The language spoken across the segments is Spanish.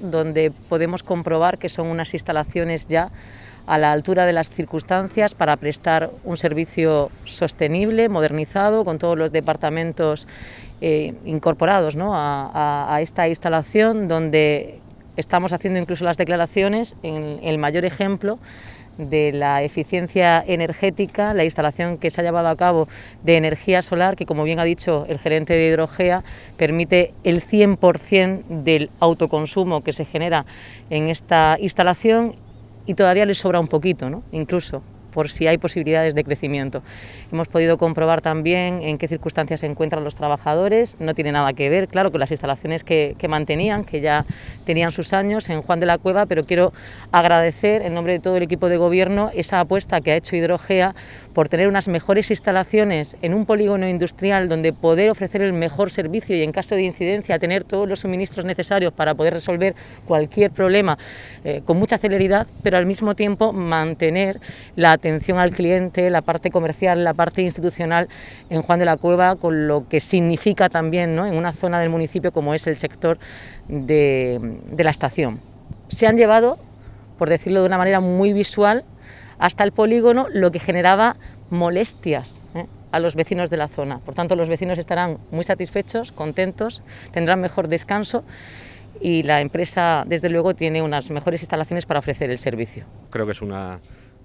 donde podemos comprobar que son unas instalaciones ya a la altura de las circunstancias para prestar un servicio sostenible, modernizado, con todos los departamentos eh, incorporados a, a esta instalación, donde Estamos haciendo incluso las declaraciones en el mayor ejemplo de la eficiencia energética, la instalación que se ha llevado a cabo de energía solar, que como bien ha dicho el gerente de Hidrogea, permite el 100% del autoconsumo que se genera en esta instalación y todavía le sobra un poquito, ¿no? incluso por si hay posibilidades de crecimiento. Hemos podido comprobar también en qué circunstancias se encuentran los trabajadores, no tiene nada que ver, claro, con las instalaciones que, mantenían, que ya tenían sus años en Juan de la Cueva, pero quiero agradecer en nombre de todo el equipo de gobierno esa apuesta que ha hecho Hidrogea por tener unas mejores instalaciones en un polígono industrial donde poder ofrecer el mejor servicio y en caso de incidencia tener todos los suministros necesarios para poder resolver cualquier problema eh, con mucha celeridad, pero al mismo tiempo mantener la atención al cliente, la parte comercial, la parte institucional en Juan de la Cueva, con lo que significa también en una zona del municipio como es el sector de, la estación. Se han llevado, por decirlo de una manera muy visual, hasta el polígono, lo que generaba molestias. ¿eh? a los vecinos de la zona. Por tanto, los vecinos estarán muy satisfechos, contentos, tendrán mejor descanso y la empresa, desde luego, tiene unas mejores instalaciones para ofrecer el servicio. Creo que es una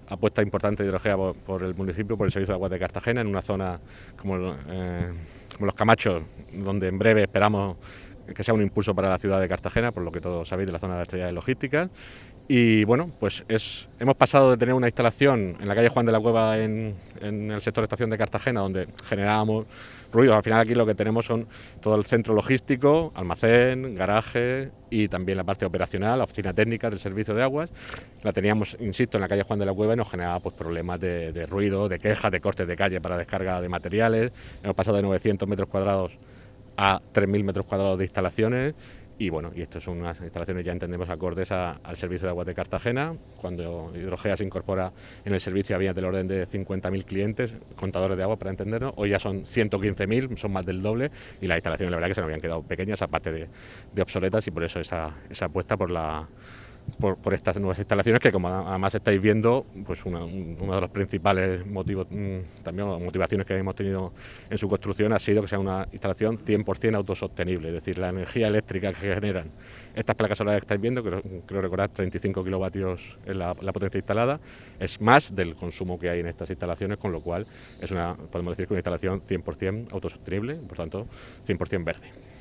apuesta importante de Hidrogea por, el municipio, por el servicio de aguas de Cartagena, en una zona como, eh, como los Camachos, donde en breve esperamos que sea un impulso para la ciudad de Cartagena, por lo que todos sabéis de la zona de de logísticas, y bueno, pues hemos pasado de tener una instalación en la calle Juan de la Cueva, en, el sector de estación de Cartagena, donde generábamos ruido, Al final aquí lo que tenemos son todo el centro logístico, almacén, garaje y también la parte operacional, la oficina técnica del servicio de aguas. La teníamos, insisto, en la calle Juan de la Cueva y nos generaba pues, problemas de, de ruido, de quejas, de cortes de calle para descarga de materiales. Hemos pasado de 900 metros cuadrados a 3.000 metros cuadrados de instalaciones y bueno, y esto son unas instalaciones, ya entendemos, acordes al servicio de agua de Cartagena. Cuando Hidrogea se incorpora en el servicio había del orden de 50.000 clientes, contadores de agua, para entendernos. Hoy ya son 115.000, son más del doble, y las instalaciones la verdad que se nos habían quedado pequeñas, aparte de, de obsoletas, y por eso esa apuesta por la por, estas nuevas instalaciones que como además estáis viendo, pues una, uno de los principales motivos, mm, también motivaciones que hemos tenido en su construcción ha sido que sea una instalación 100% autosostenible, es decir, la energía eléctrica que generan estas placas solares que estáis viendo, ...que creo recordar 35 kilovatios en la, potencia instalada, es más del consumo que hay en estas instalaciones, con lo cual es una, podemos decir que una instalación 100% autosostenible, por tanto 100% verde.